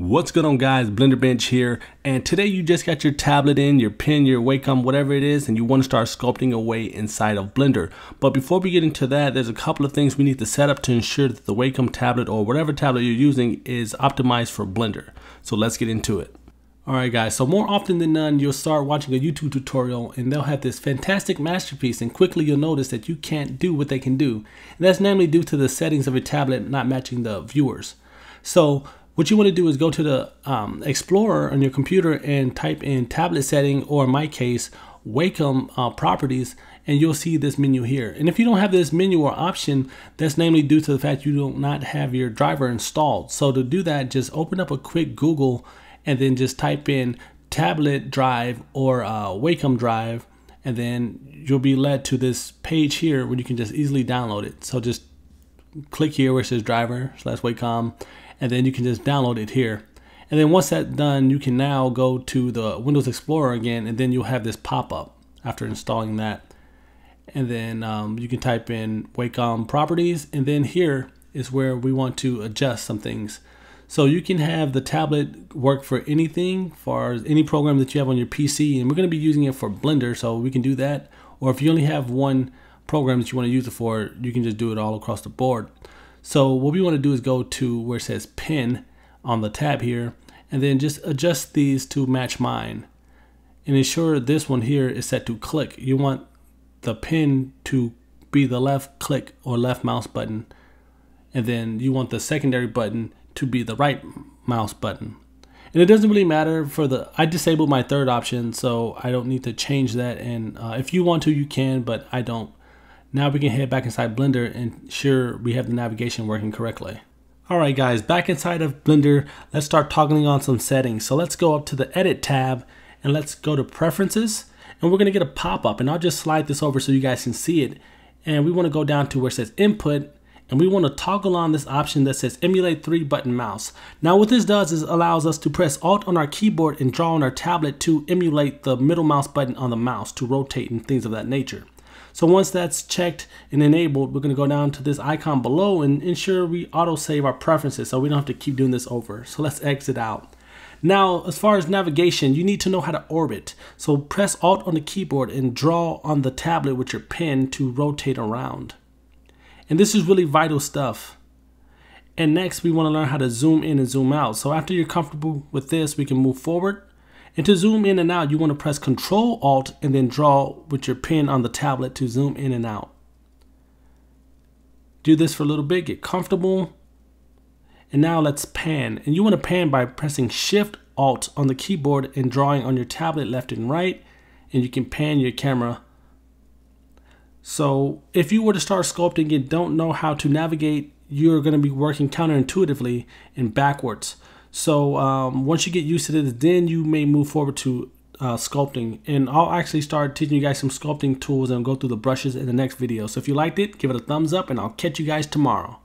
What's good on guys, Blender Bench here, and today you just got your tablet in, your pen, your Wacom, whatever it is, and you wanna start sculpting away inside of Blender. But before we get into that, there's a couple of things we need to set up to ensure that the Wacom tablet or whatever tablet you're using is optimized for Blender. So let's get into it. Alright guys, so more often than none, you'll start watching a YouTube tutorial and they'll have this fantastic masterpiece and quickly you'll notice that you can't do what they can do. And that's namely due to the settings of your tablet not matching the viewers. So what you want to do is go to the um, Explorer on your computer and type in tablet setting, or in my case, Wacom uh, properties, and you'll see this menu here. And if you don't have this menu or option, that's namely due to the fact you do not have your driver installed. So to do that, just open up a quick Google and then just type in tablet drive or uh, Wacom drive, and then you'll be led to this page here where you can just easily download it. So just click here where it says driver slash Wacom, and then you can just download it here. And then once that's done, you can now go to the Windows Explorer again, and then you'll have this pop-up after installing that. And then um, you can type in Wacom properties, and then here is where we want to adjust some things. So you can have the tablet work for anything, for any program that you have on your PC, and we're gonna be using it for Blender, so we can do that. Or if you only have one programs you want to use it for, you can just do it all across the board. So what we want to do is go to where it says pin on the tab here, and then just adjust these to match mine. And ensure this one here is set to click. You want the pin to be the left click or left mouse button. And then you want the secondary button to be the right mouse button. And it doesn't really matter for the, I disabled my third option, so I don't need to change that. And uh, if you want to, you can, but I don't. Now we can head back inside Blender and ensure we have the navigation working correctly. Alright guys, back inside of Blender, let's start toggling on some settings. So let's go up to the Edit tab and let's go to Preferences and we're gonna get a pop-up and I'll just slide this over so you guys can see it. And we wanna go down to where it says Input and we wanna toggle on this option that says Emulate 3 button mouse. Now what this does is allows us to press Alt on our keyboard and draw on our tablet to emulate the middle mouse button on the mouse to rotate and things of that nature. So once that's checked and enabled, we're gonna go down to this icon below and ensure we auto save our preferences so we don't have to keep doing this over. So let's exit out. Now, as far as navigation, you need to know how to orbit. So press Alt on the keyboard and draw on the tablet with your pen to rotate around. And this is really vital stuff. And next, we wanna learn how to zoom in and zoom out. So after you're comfortable with this, we can move forward and to zoom in and out, you want to press Control Alt and then draw with your pen on the tablet to zoom in and out. Do this for a little bit, get comfortable. And now let's pan. And you want to pan by pressing Shift Alt on the keyboard and drawing on your tablet left and right. And you can pan your camera. So if you were to start sculpting and don't know how to navigate, you're going to be working counterintuitively and backwards. So um, once you get used to this, then you may move forward to uh, sculpting. And I'll actually start teaching you guys some sculpting tools and go through the brushes in the next video. So if you liked it, give it a thumbs up and I'll catch you guys tomorrow.